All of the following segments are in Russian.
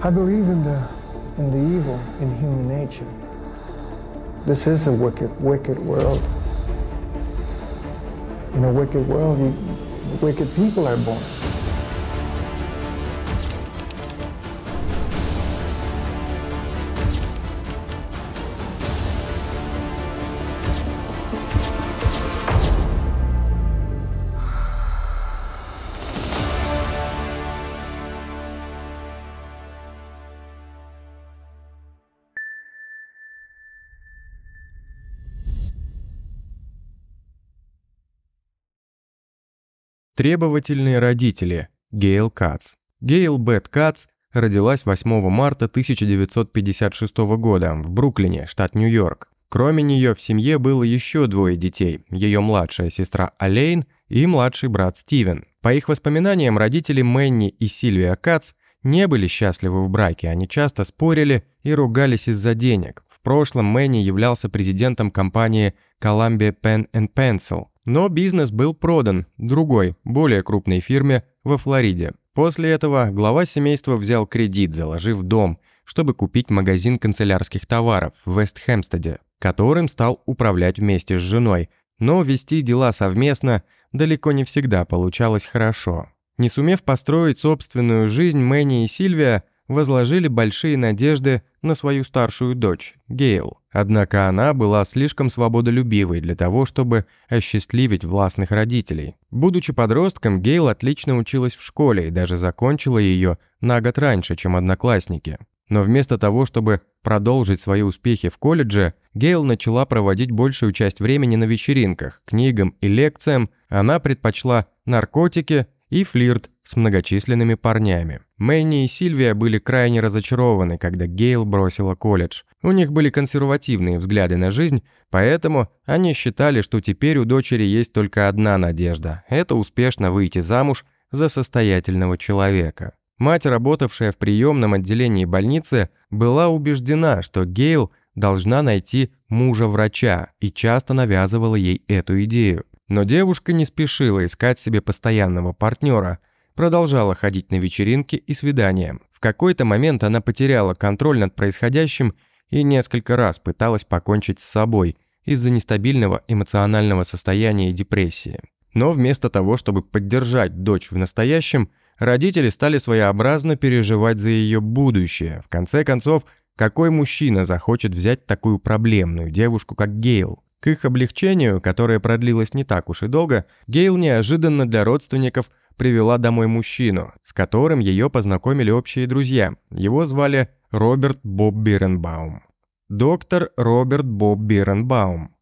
I believe in the, in the evil in human nature. This is a wicked, wicked world. In a wicked world, you, wicked people are born. Требовательные родители. Гейл Кац. Гейл Бет Кац родилась 8 марта 1956 года в Бруклине, штат Нью-Йорк. Кроме нее в семье было еще двое детей, ее младшая сестра Алейн и младший брат Стивен. По их воспоминаниям, родители Мэнни и Сильвия Кац не были счастливы в браке, они часто спорили и ругались из-за денег. В прошлом Мэнни являлся президентом компании Columbia Pen and Pencil, но бизнес был продан другой, более крупной фирме во Флориде. После этого глава семейства взял кредит, заложив дом, чтобы купить магазин канцелярских товаров в Вестхэмстеде, которым стал управлять вместе с женой. Но вести дела совместно далеко не всегда получалось хорошо. Не сумев построить собственную жизнь, Мэнни и Сильвия – возложили большие надежды на свою старшую дочь, Гейл. Однако она была слишком свободолюбивой для того, чтобы осчастливить властных родителей. Будучи подростком, Гейл отлично училась в школе и даже закончила ее на год раньше, чем одноклассники. Но вместо того, чтобы продолжить свои успехи в колледже, Гейл начала проводить большую часть времени на вечеринках, книгам и лекциям, она предпочла наркотики, и флирт с многочисленными парнями. Мэнни и Сильвия были крайне разочарованы, когда Гейл бросила колледж. У них были консервативные взгляды на жизнь, поэтому они считали, что теперь у дочери есть только одна надежда – это успешно выйти замуж за состоятельного человека. Мать, работавшая в приемном отделении больницы, была убеждена, что Гейл должна найти мужа-врача и часто навязывала ей эту идею. Но девушка не спешила искать себе постоянного партнера, продолжала ходить на вечеринки и свидания. В какой-то момент она потеряла контроль над происходящим и несколько раз пыталась покончить с собой из-за нестабильного эмоционального состояния и депрессии. Но вместо того, чтобы поддержать дочь в настоящем, родители стали своеобразно переживать за ее будущее. В конце концов, какой мужчина захочет взять такую проблемную девушку, как Гейл? К их облегчению, которое продлилось не так уж и долго, Гейл неожиданно для родственников привела домой мужчину, с которым ее познакомили общие друзья. Его звали Роберт Боб Биренбаум. Доктор Роберт Боб Биренбаум.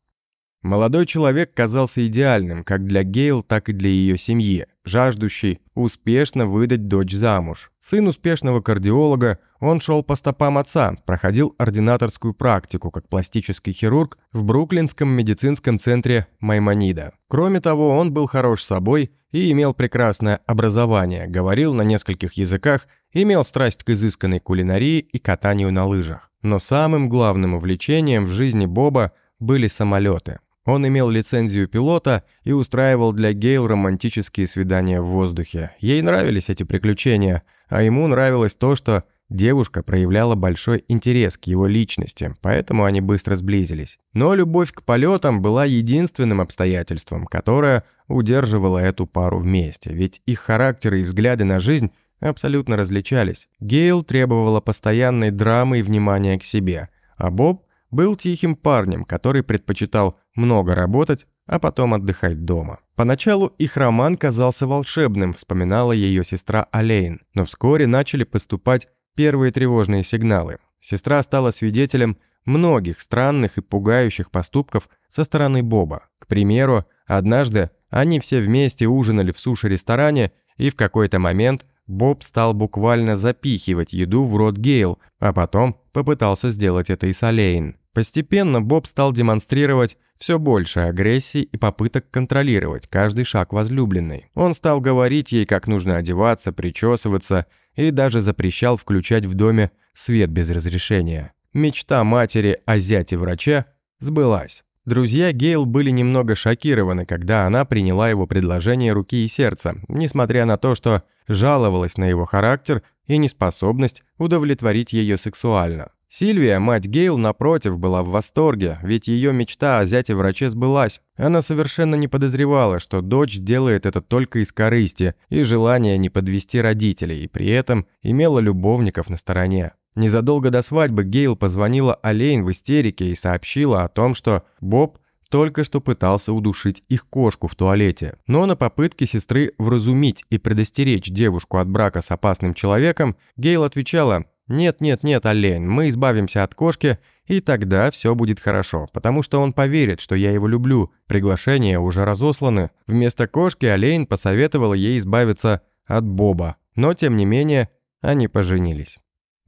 Молодой человек казался идеальным как для Гейл, так и для ее семьи, жаждущий успешно выдать дочь замуж. Сын успешного кардиолога, он шел по стопам отца, проходил ординаторскую практику как пластический хирург в Бруклинском медицинском центре Маймонида. Кроме того, он был хорош собой и имел прекрасное образование, говорил на нескольких языках, имел страсть к изысканной кулинарии и катанию на лыжах. Но самым главным увлечением в жизни Боба были самолеты. Он имел лицензию пилота и устраивал для Гейл романтические свидания в воздухе. Ей нравились эти приключения, а ему нравилось то, что девушка проявляла большой интерес к его личности, поэтому они быстро сблизились. Но любовь к полетам была единственным обстоятельством, которое удерживало эту пару вместе, ведь их характеры и взгляды на жизнь абсолютно различались. Гейл требовала постоянной драмы и внимания к себе, а Боб был тихим парнем, который предпочитал много работать, а потом отдыхать дома. Поначалу их роман казался волшебным, вспоминала ее сестра Алейн, но вскоре начали поступать первые тревожные сигналы. Сестра стала свидетелем многих странных и пугающих поступков со стороны Боба. К примеру, однажды они все вместе ужинали в суши-ресторане, и в какой-то момент Боб стал буквально запихивать еду в рот Гейл, а потом попытался сделать это и с Алейн. Постепенно Боб стал демонстрировать все больше агрессии и попыток контролировать каждый шаг возлюбленной. Он стал говорить ей, как нужно одеваться, причесываться, и даже запрещал включать в доме свет без разрешения. Мечта матери о зяте врача сбылась. Друзья Гейл были немного шокированы, когда она приняла его предложение руки и сердца, несмотря на то, что жаловалась на его характер и неспособность удовлетворить ее сексуально. Сильвия, мать Гейл, напротив, была в восторге, ведь ее мечта о зяте-враче сбылась. Она совершенно не подозревала, что дочь делает это только из корысти и желания не подвести родителей, и при этом имела любовников на стороне. Незадолго до свадьбы Гейл позвонила Олейн в истерике и сообщила о том, что Боб только что пытался удушить их кошку в туалете. Но на попытке сестры вразумить и предостеречь девушку от брака с опасным человеком, Гейл отвечала «Нет-нет-нет, олень, мы избавимся от кошки, и тогда все будет хорошо, потому что он поверит, что я его люблю, приглашения уже разосланы». Вместо кошки олень посоветовал ей избавиться от Боба, но, тем не менее, они поженились.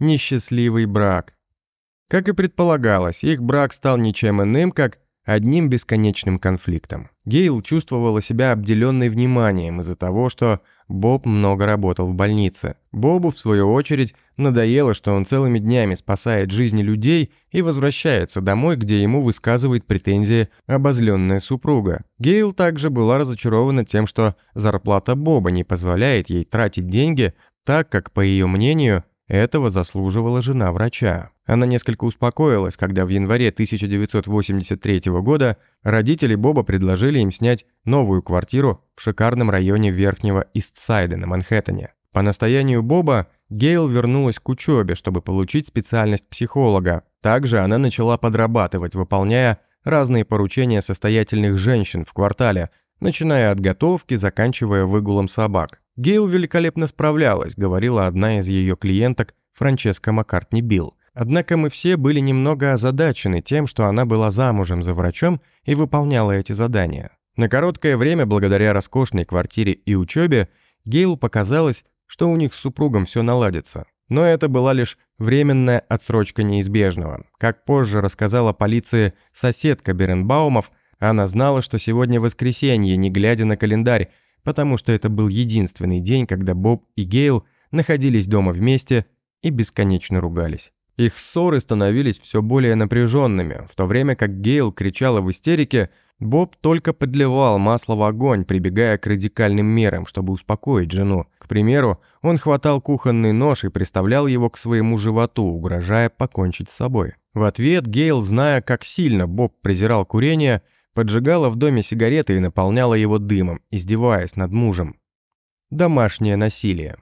Несчастливый брак. Как и предполагалось, их брак стал ничем иным, как одним бесконечным конфликтом. Гейл чувствовала себя обделенной вниманием из-за того, что Боб много работал в больнице. Бобу, в свою очередь, надоело, что он целыми днями спасает жизни людей и возвращается домой, где ему высказывает претензии обозленная супруга. Гейл также была разочарована тем, что зарплата Боба не позволяет ей тратить деньги так, как, по ее мнению, этого заслуживала жена врача. Она несколько успокоилась, когда в январе 1983 года родители Боба предложили им снять новую квартиру в шикарном районе Верхнего Истсайда на Манхэттене. По настоянию Боба Гейл вернулась к учебе, чтобы получить специальность психолога. Также она начала подрабатывать, выполняя разные поручения состоятельных женщин в квартале, начиная от готовки, заканчивая выгулом собак. Гейл великолепно справлялась, говорила одна из ее клиенток Франческа Маккартни Билл. Однако мы все были немного озадачены тем, что она была замужем за врачом и выполняла эти задания. На короткое время, благодаря роскошной квартире и учебе, Гейл показалось, что у них с супругом все наладится. Но это была лишь временная отсрочка неизбежного. Как позже рассказала полиции соседка Беренбаумов, она знала, что сегодня воскресенье, не глядя на календарь, потому что это был единственный день, когда Боб и Гейл находились дома вместе и бесконечно ругались. Их ссоры становились все более напряженными, в то время как Гейл кричала в истерике, Боб только подливал масло в огонь, прибегая к радикальным мерам, чтобы успокоить жену. К примеру, он хватал кухонный нож и приставлял его к своему животу, угрожая покончить с собой. В ответ Гейл, зная, как сильно Боб презирал курение, поджигала в доме сигареты и наполняла его дымом, издеваясь над мужем. Домашнее насилие.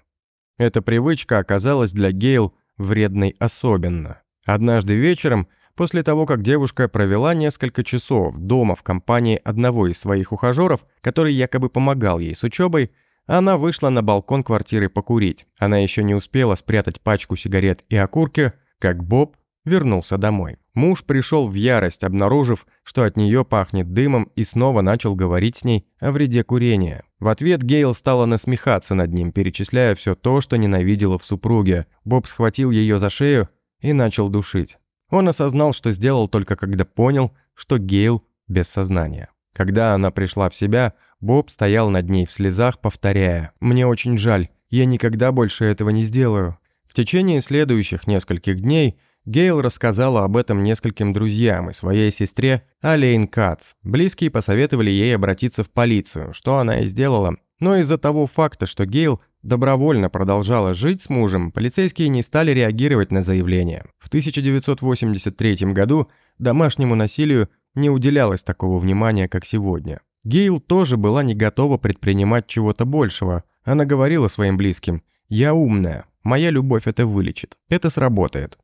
Эта привычка оказалась для Гейл вредной особенно. Однажды вечером, после того, как девушка провела несколько часов дома в компании одного из своих ухажеров, который якобы помогал ей с учебой, она вышла на балкон квартиры покурить. Она еще не успела спрятать пачку сигарет и окурки, как Боб вернулся домой. Муж пришел в ярость, обнаружив, что от нее пахнет дымом, и снова начал говорить с ней о вреде курения. В ответ Гейл стала насмехаться над ним, перечисляя все то, что ненавидела в супруге. Боб схватил ее за шею и начал душить. Он осознал, что сделал только когда понял, что Гейл без сознания. Когда она пришла в себя, Боб стоял над ней в слезах, повторяя «Мне очень жаль, я никогда больше этого не сделаю». В течение следующих нескольких дней Гейл рассказала об этом нескольким друзьям и своей сестре Алейн Кац. Близкие посоветовали ей обратиться в полицию, что она и сделала. Но из-за того факта, что Гейл добровольно продолжала жить с мужем, полицейские не стали реагировать на заявление. В 1983 году домашнему насилию не уделялось такого внимания, как сегодня. Гейл тоже была не готова предпринимать чего-то большего. Она говорила своим близким «Я умная, моя любовь это вылечит, это сработает»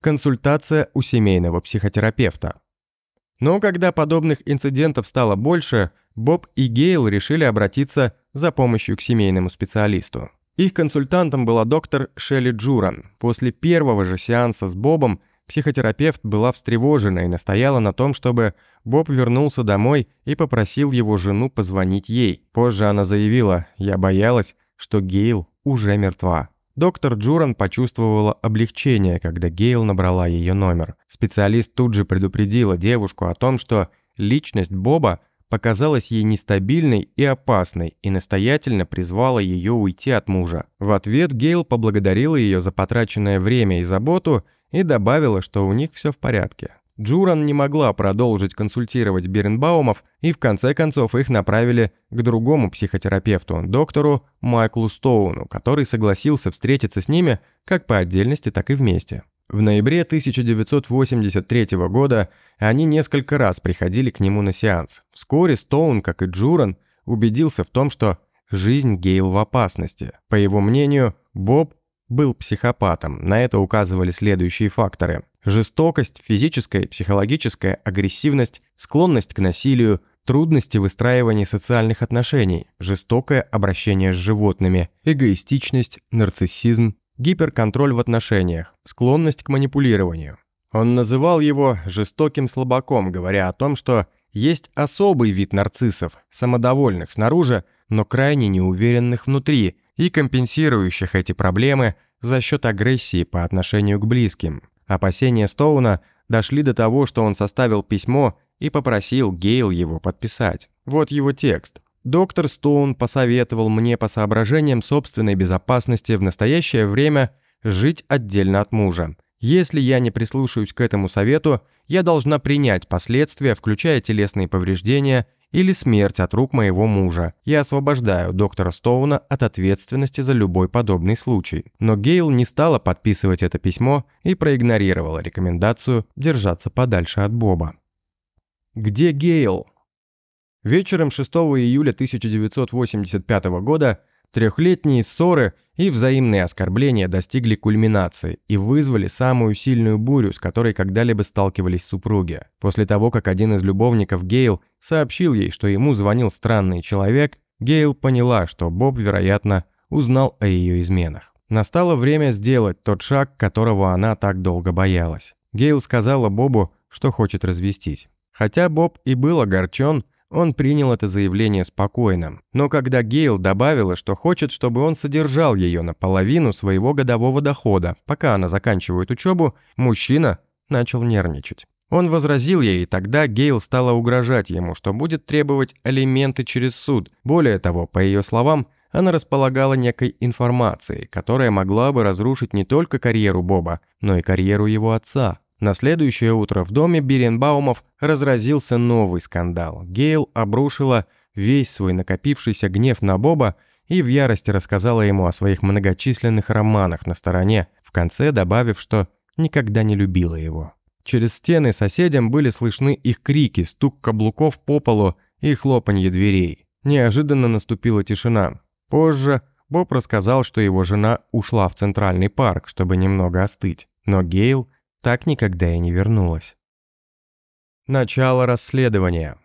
консультация у семейного психотерапевта. Но когда подобных инцидентов стало больше, Боб и Гейл решили обратиться за помощью к семейному специалисту. Их консультантом была доктор Шелли Джуран. После первого же сеанса с Бобом психотерапевт была встревожена и настояла на том, чтобы Боб вернулся домой и попросил его жену позвонить ей. Позже она заявила «Я боялась, что Гейл уже мертва». Доктор Джуран почувствовала облегчение, когда Гейл набрала ее номер. Специалист тут же предупредила девушку о том, что личность Боба показалась ей нестабильной и опасной и настоятельно призвала ее уйти от мужа. В ответ Гейл поблагодарила ее за потраченное время и заботу и добавила, что у них все в порядке. Джуран не могла продолжить консультировать Беренбаумов, и в конце концов их направили к другому психотерапевту, доктору Майклу Стоуну, который согласился встретиться с ними как по отдельности, так и вместе. В ноябре 1983 года они несколько раз приходили к нему на сеанс. Вскоре Стоун, как и Джуран, убедился в том, что жизнь Гейл в опасности. По его мнению, Боб был психопатом. На это указывали следующие факторы. Жестокость, физическая и психологическая агрессивность, склонность к насилию, трудности выстраивания социальных отношений, жестокое обращение с животными, эгоистичность, нарциссизм, гиперконтроль в отношениях, склонность к манипулированию. Он называл его «жестоким слабаком», говоря о том, что есть особый вид нарциссов, самодовольных снаружи, но крайне неуверенных внутри, и компенсирующих эти проблемы за счет агрессии по отношению к близким. Опасения Стоуна дошли до того, что он составил письмо и попросил Гейл его подписать. Вот его текст. «Доктор Стоун посоветовал мне по соображениям собственной безопасности в настоящее время жить отдельно от мужа. Если я не прислушаюсь к этому совету, я должна принять последствия, включая телесные повреждения – или смерть от рук моего мужа. Я освобождаю доктора Стоуна от ответственности за любой подобный случай. Но Гейл не стала подписывать это письмо и проигнорировала рекомендацию держаться подальше от Боба. Где Гейл? Вечером 6 июля 1985 года трехлетние ссоры – и взаимные оскорбления достигли кульминации и вызвали самую сильную бурю, с которой когда-либо сталкивались супруги. После того, как один из любовников Гейл сообщил ей, что ему звонил странный человек, Гейл поняла, что Боб, вероятно, узнал о ее изменах. Настало время сделать тот шаг, которого она так долго боялась. Гейл сказала Бобу, что хочет развестись. Хотя Боб и был огорчен, он принял это заявление спокойно, но когда Гейл добавила, что хочет, чтобы он содержал ее наполовину своего годового дохода, пока она заканчивает учебу, мужчина начал нервничать. Он возразил ей, и тогда Гейл стала угрожать ему, что будет требовать алименты через суд. Более того, по ее словам, она располагала некой информацией, которая могла бы разрушить не только карьеру Боба, но и карьеру его отца. На следующее утро в доме Беренбаумов разразился новый скандал. Гейл обрушила весь свой накопившийся гнев на Боба и в ярости рассказала ему о своих многочисленных романах на стороне, в конце добавив, что никогда не любила его. Через стены соседям были слышны их крики, стук каблуков по полу и хлопанье дверей. Неожиданно наступила тишина. Позже Боб рассказал, что его жена ушла в Центральный парк, чтобы немного остыть, но Гейл – так никогда и не вернулась. Начало расследования.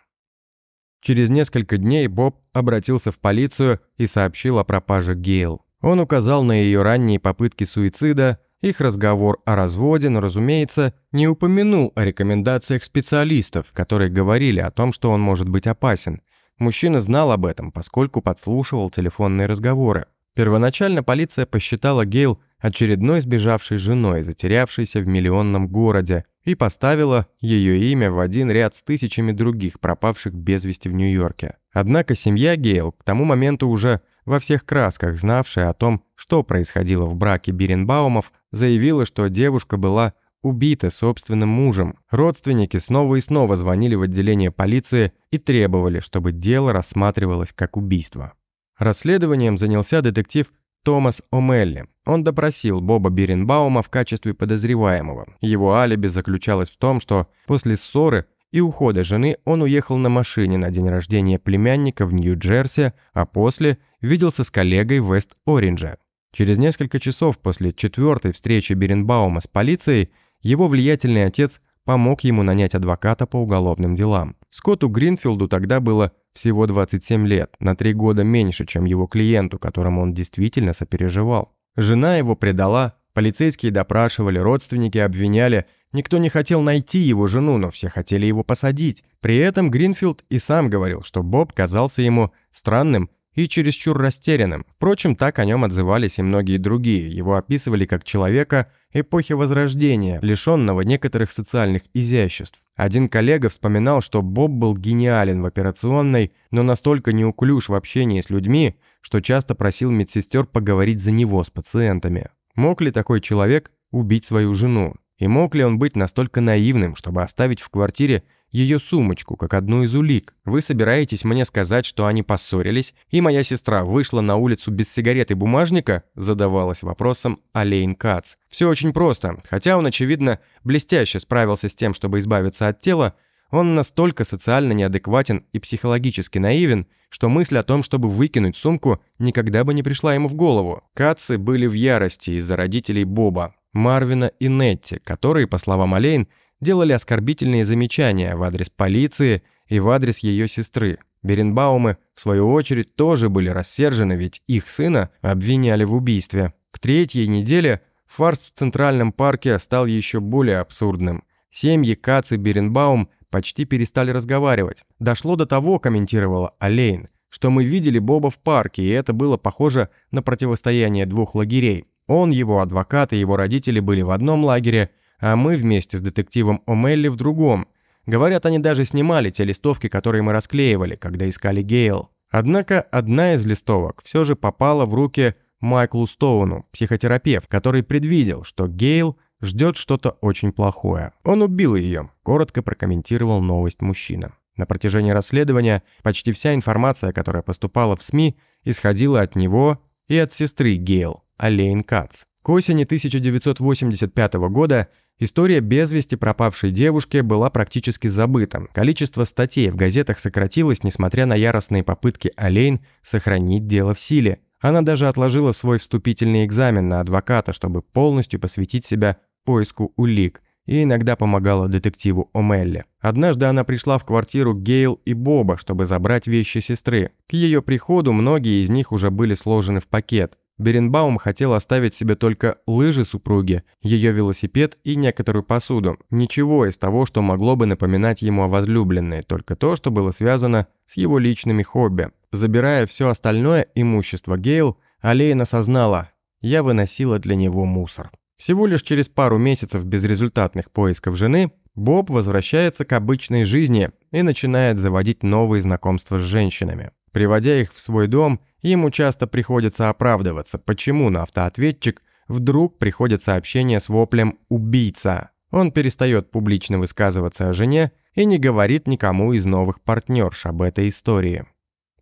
Через несколько дней Боб обратился в полицию и сообщил о пропаже Гейл. Он указал на ее ранние попытки суицида, их разговор о разводе, но, разумеется, не упомянул о рекомендациях специалистов, которые говорили о том, что он может быть опасен. Мужчина знал об этом, поскольку подслушивал телефонные разговоры. Первоначально полиция посчитала Гейл очередной сбежавшей женой, затерявшейся в миллионном городе, и поставила ее имя в один ряд с тысячами других пропавших без вести в Нью-Йорке. Однако семья Гейл к тому моменту уже во всех красках знавшая о том, что происходило в браке Биренбаумов, заявила, что девушка была убита собственным мужем. Родственники снова и снова звонили в отделение полиции и требовали, чтобы дело рассматривалось как убийство. Расследованием занялся детектив Томас О'Мелли. Он допросил Боба Биренбаума в качестве подозреваемого. Его алиби заключалось в том, что после ссоры и ухода жены он уехал на машине на день рождения племянника в Нью-Джерси, а после виделся с коллегой Вест-Оринджа. Через несколько часов после четвертой встречи Беренбаума с полицией его влиятельный отец помог ему нанять адвоката по уголовным делам. Скотту Гринфилду тогда было всего 27 лет, на 3 года меньше, чем его клиенту, которому он действительно сопереживал. Жена его предала, полицейские допрашивали, родственники обвиняли, никто не хотел найти его жену, но все хотели его посадить. При этом Гринфилд и сам говорил, что Боб казался ему странным и чересчур растерянным. Впрочем, так о нем отзывались и многие другие. Его описывали как человека эпохи Возрождения, лишенного некоторых социальных изяществ. Один коллега вспоминал, что Боб был гениален в операционной, но настолько неуклюж в общении с людьми, что часто просил медсестер поговорить за него с пациентами. Мог ли такой человек убить свою жену? И мог ли он быть настолько наивным, чтобы оставить в квартире ее сумочку как одну из улик. Вы собираетесь мне сказать, что они поссорились, и моя сестра вышла на улицу без сигареты бумажника?» задавалась вопросом Олейн Кац. Все очень просто. Хотя он, очевидно, блестяще справился с тем, чтобы избавиться от тела, он настолько социально неадекватен и психологически наивен, что мысль о том, чтобы выкинуть сумку, никогда бы не пришла ему в голову. Кацы были в ярости из-за родителей Боба, Марвина и Нетти, которые, по словам Олейн, делали оскорбительные замечания в адрес полиции и в адрес ее сестры. Беренбаумы, в свою очередь, тоже были рассержены, ведь их сына обвиняли в убийстве. К третьей неделе фарс в Центральном парке стал еще более абсурдным. Семьи Кац и Беренбаум почти перестали разговаривать. «Дошло до того», – комментировала Олейн, – «что мы видели Боба в парке, и это было похоже на противостояние двух лагерей. Он, его адвокат и его родители были в одном лагере – а мы вместе с детективом О'Мелли в другом. Говорят, они даже снимали те листовки, которые мы расклеивали, когда искали Гейл. Однако одна из листовок все же попала в руки Майклу Стоуну, психотерапевт, который предвидел, что Гейл ждет что-то очень плохое. Он убил ее, коротко прокомментировал новость мужчина. На протяжении расследования почти вся информация, которая поступала в СМИ, исходила от него и от сестры Гейл, Алейн Кац. К осени 1985 года История без вести пропавшей девушки была практически забыта. Количество статей в газетах сократилось, несмотря на яростные попытки Олейн сохранить дело в силе. Она даже отложила свой вступительный экзамен на адвоката, чтобы полностью посвятить себя поиску улик, и иногда помогала детективу Омелле. Однажды она пришла в квартиру Гейл и Боба, чтобы забрать вещи сестры. К ее приходу многие из них уже были сложены в пакет. Беренбаум хотел оставить себе только лыжи супруги, ее велосипед и некоторую посуду. Ничего из того, что могло бы напоминать ему о возлюбленной, только то, что было связано с его личными хобби. Забирая все остальное имущество Гейл, Алейн осознала «я выносила для него мусор». Всего лишь через пару месяцев безрезультатных поисков жены Боб возвращается к обычной жизни и начинает заводить новые знакомства с женщинами. Приводя их в свой дом – Ему часто приходится оправдываться, почему на автоответчик вдруг приходит сообщение с воплем «убийца». Он перестает публично высказываться о жене и не говорит никому из новых партнерш об этой истории.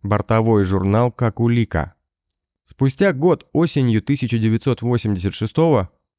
Бортовой журнал как улика. Спустя год осенью 1986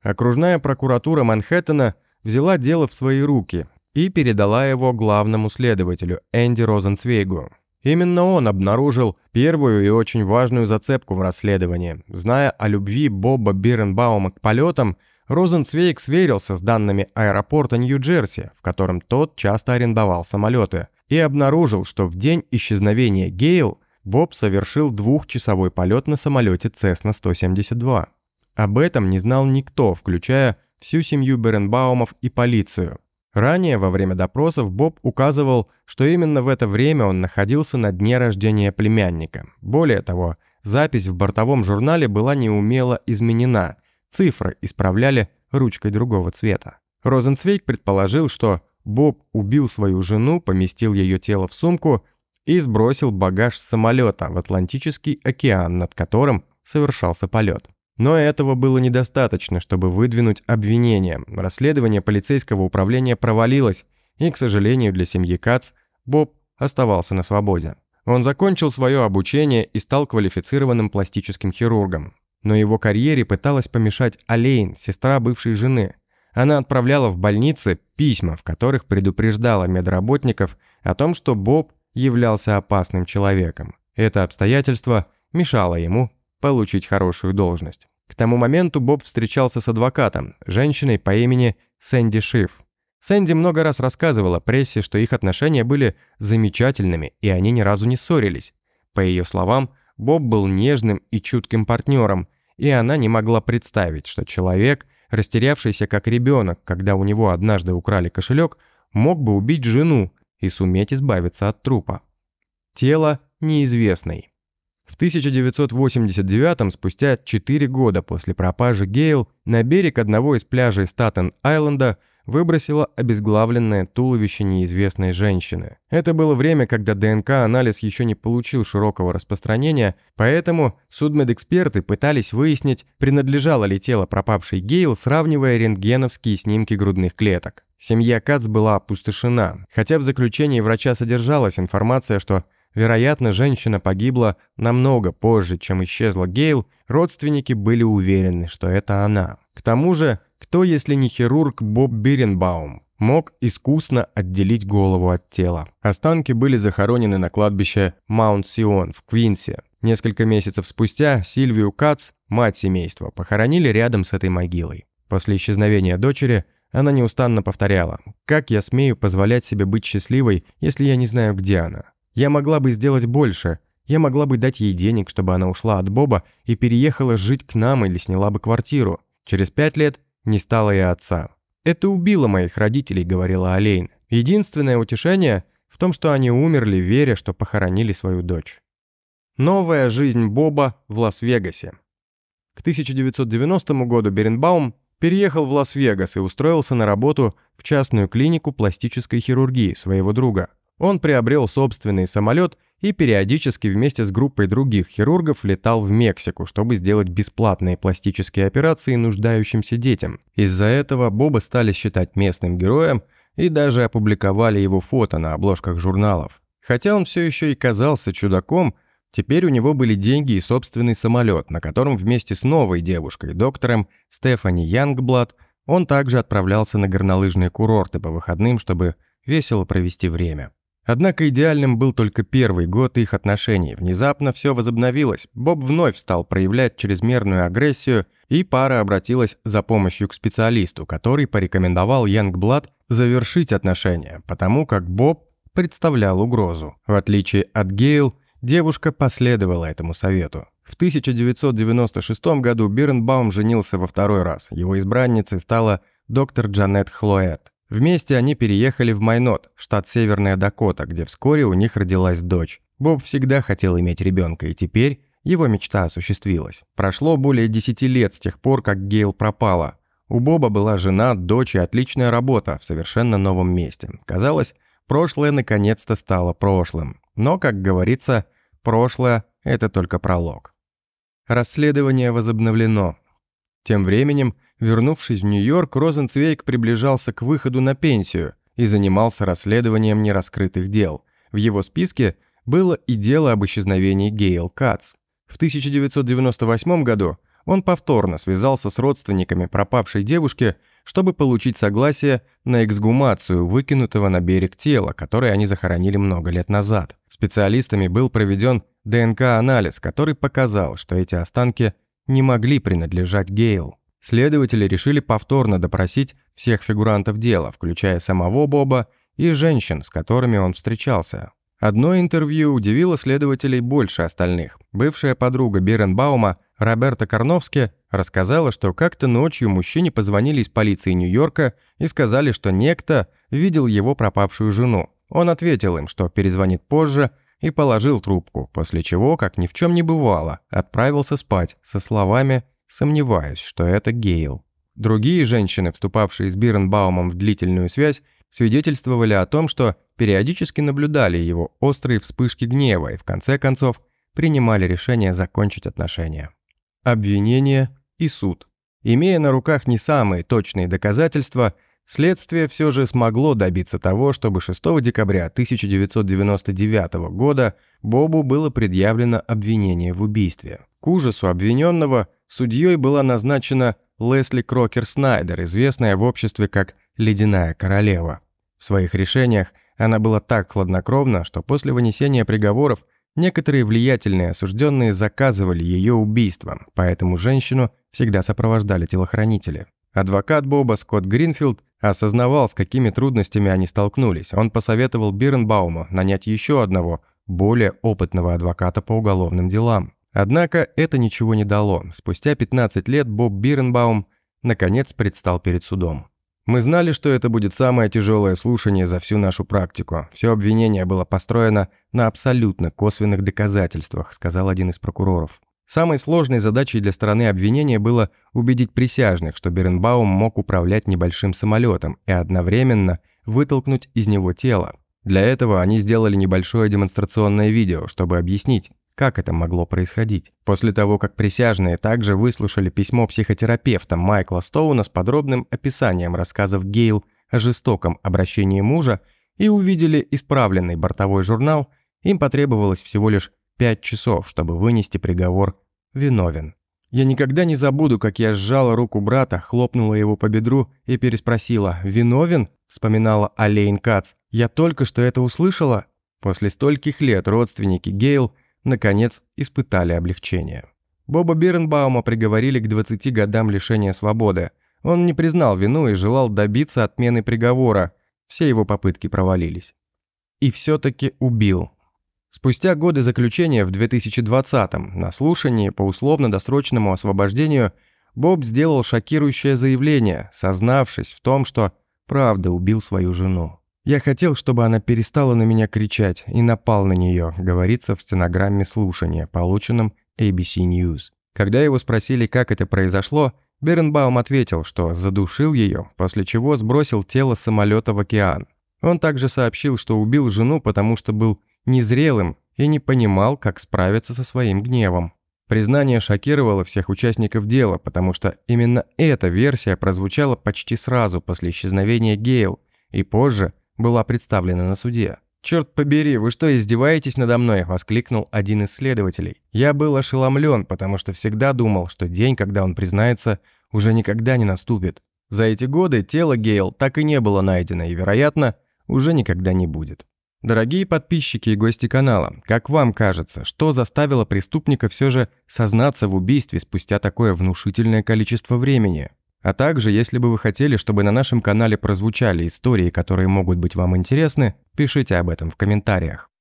окружная прокуратура Манхэттена взяла дело в свои руки и передала его главному следователю Энди Розенцвейгу. Именно он обнаружил первую и очень важную зацепку в расследовании. Зная о любви Боба Биренбаума к полетам, Розенцвейк сверился с данными аэропорта Нью-Джерси, в котором тот часто арендовал самолеты, и обнаружил, что в день исчезновения Гейл Боб совершил двухчасовой полет на самолете Cessna 172. Об этом не знал никто, включая всю семью Беренбаумов и полицию. Ранее, во время допросов, Боб указывал, что именно в это время он находился на дне рождения племянника. Более того, запись в бортовом журнале была неумело изменена, цифры исправляли ручкой другого цвета. Розенцвейк предположил, что Боб убил свою жену, поместил ее тело в сумку и сбросил багаж с самолета в Атлантический океан, над которым совершался полет. Но этого было недостаточно, чтобы выдвинуть обвинение. Расследование полицейского управления провалилось, и, к сожалению для семьи Кац, Боб оставался на свободе. Он закончил свое обучение и стал квалифицированным пластическим хирургом. Но его карьере пыталась помешать Алейн, сестра бывшей жены. Она отправляла в больницы письма, в которых предупреждала медработников о том, что Боб являлся опасным человеком. Это обстоятельство мешало ему получить хорошую должность. К тому моменту Боб встречался с адвокатом, женщиной по имени Сэнди Шиф. Сэнди много раз рассказывала прессе, что их отношения были замечательными, и они ни разу не ссорились. По ее словам, Боб был нежным и чутким партнером, и она не могла представить, что человек, растерявшийся как ребенок, когда у него однажды украли кошелек, мог бы убить жену и суметь избавиться от трупа. Тело неизвестный. В 1989-м, спустя 4 года после пропажи Гейл, на берег одного из пляжей Статен-Айленда выбросило обезглавленное туловище неизвестной женщины. Это было время, когда ДНК-анализ еще не получил широкого распространения, поэтому судмедэксперты пытались выяснить, принадлежало ли тело пропавшей Гейл, сравнивая рентгеновские снимки грудных клеток. Семья Кац была опустошена, хотя в заключении врача содержалась информация, что Вероятно, женщина погибла намного позже, чем исчезла Гейл, родственники были уверены, что это она. К тому же, кто, если не хирург Боб Биренбаум, мог искусно отделить голову от тела? Останки были захоронены на кладбище Маунт-Сион в Квинсе. Несколько месяцев спустя Сильвию Кац, мать семейства, похоронили рядом с этой могилой. После исчезновения дочери она неустанно повторяла «Как я смею позволять себе быть счастливой, если я не знаю, где она?» Я могла бы сделать больше. Я могла бы дать ей денег, чтобы она ушла от Боба и переехала жить к нам или сняла бы квартиру. Через пять лет не стало я отца. «Это убило моих родителей», — говорила Олейн. «Единственное утешение в том, что они умерли, веря, что похоронили свою дочь». Новая жизнь Боба в Лас-Вегасе. К 1990 году Беренбаум переехал в Лас-Вегас и устроился на работу в частную клинику пластической хирургии своего друга – он приобрел собственный самолет и периодически вместе с группой других хирургов летал в Мексику, чтобы сделать бесплатные пластические операции нуждающимся детям. Из-за этого Боба стали считать местным героем и даже опубликовали его фото на обложках журналов. Хотя он все еще и казался чудаком, теперь у него были деньги и собственный самолет, на котором вместе с новой девушкой, доктором Стефани Янгблад, он также отправлялся на горнолыжные курорты по выходным, чтобы весело провести время. Однако идеальным был только первый год их отношений. Внезапно все возобновилось. Боб вновь стал проявлять чрезмерную агрессию, и пара обратилась за помощью к специалисту, который порекомендовал Янгблад завершить отношения, потому как Боб представлял угрозу. В отличие от Гейл, девушка последовала этому совету. В 1996 году Бирнбаум женился во второй раз. Его избранницей стала доктор Джанет Хлоэт. Вместе они переехали в Майнот, штат Северная Дакота, где вскоре у них родилась дочь. Боб всегда хотел иметь ребенка, и теперь его мечта осуществилась. Прошло более 10 лет с тех пор, как Гейл пропала. У Боба была жена, дочь и отличная работа в совершенно новом месте. Казалось, прошлое наконец-то стало прошлым. Но, как говорится, прошлое – это только пролог. Расследование возобновлено. Тем временем Вернувшись в Нью-Йорк, Розенцвейк приближался к выходу на пенсию и занимался расследованием нераскрытых дел. В его списке было и дело об исчезновении Гейл Кац. В 1998 году он повторно связался с родственниками пропавшей девушки, чтобы получить согласие на эксгумацию выкинутого на берег тела, которое они захоронили много лет назад. Специалистами был проведен ДНК-анализ, который показал, что эти останки не могли принадлежать Гейл. Следователи решили повторно допросить всех фигурантов дела, включая самого Боба и женщин, с которыми он встречался. Одно интервью удивило следователей больше остальных. Бывшая подруга Беренбаума Роберта Карновски рассказала, что как-то ночью мужчине позвонили из полиции Нью-Йорка и сказали, что некто видел его пропавшую жену. Он ответил им, что перезвонит позже, и положил трубку, после чего, как ни в чем не бывало, отправился спать со словами Сомневаюсь, что это Гейл. Другие женщины, вступавшие с Биренбаумом в длительную связь, свидетельствовали о том, что периодически наблюдали его острые вспышки гнева и, в конце концов, принимали решение закончить отношения. Обвинение и суд. Имея на руках не самые точные доказательства, следствие все же смогло добиться того, чтобы 6 декабря 1999 года Бобу было предъявлено обвинение в убийстве. К ужасу обвиненного – судьей была назначена Лесли Крокер Снайдер, известная в обществе как «Ледяная королева». В своих решениях она была так хладнокровна, что после вынесения приговоров некоторые влиятельные осужденные заказывали ее убийством, поэтому женщину всегда сопровождали телохранители. Адвокат Боба Скотт Гринфилд осознавал, с какими трудностями они столкнулись. Он посоветовал Биренбауму нанять еще одного, более опытного адвоката по уголовным делам. Однако это ничего не дало. Спустя 15 лет Боб Биренбаум наконец предстал перед судом. Мы знали, что это будет самое тяжелое слушание за всю нашу практику. Все обвинение было построено на абсолютно косвенных доказательствах, сказал один из прокуроров. Самой сложной задачей для стороны обвинения было убедить присяжных, что Беренбаум мог управлять небольшим самолетом и одновременно вытолкнуть из него тело. Для этого они сделали небольшое демонстрационное видео, чтобы объяснить, как это могло происходить? После того, как присяжные также выслушали письмо психотерапевта Майкла Стоуна с подробным описанием рассказов Гейл о жестоком обращении мужа и увидели исправленный бортовой журнал, им потребовалось всего лишь 5 часов, чтобы вынести приговор «виновен». Я никогда не забуду, как я сжала руку брата, хлопнула его по бедру и переспросила «Виновен?» – вспоминала Олейн Кац. «Я только что это услышала?» После стольких лет родственники Гейл – наконец, испытали облегчение. Боба Биренбаума приговорили к 20 годам лишения свободы. Он не признал вину и желал добиться отмены приговора. Все его попытки провалились. И все-таки убил. Спустя годы заключения в 2020-м на слушании по условно-досрочному освобождению Боб сделал шокирующее заявление, сознавшись в том, что правда убил свою жену. Я хотел, чтобы она перестала на меня кричать и напал на нее, говорится в стенограмме слушания, полученном ABC News. Когда его спросили, как это произошло, Беренбаум ответил, что задушил ее, после чего сбросил тело самолета в океан. Он также сообщил, что убил жену, потому что был незрелым и не понимал, как справиться со своим гневом. Признание шокировало всех участников дела, потому что именно эта версия прозвучала почти сразу после исчезновения Гейл, и позже была представлена на суде. «Черт побери, вы что, издеваетесь надо мной?» – воскликнул один из следователей. Я был ошеломлен, потому что всегда думал, что день, когда он признается, уже никогда не наступит. За эти годы тело Гейл так и не было найдено и, вероятно, уже никогда не будет. Дорогие подписчики и гости канала, как вам кажется, что заставило преступника все же сознаться в убийстве спустя такое внушительное количество времени? А также, если бы вы хотели, чтобы на нашем канале прозвучали истории, которые могут быть вам интересны, пишите об этом в комментариях.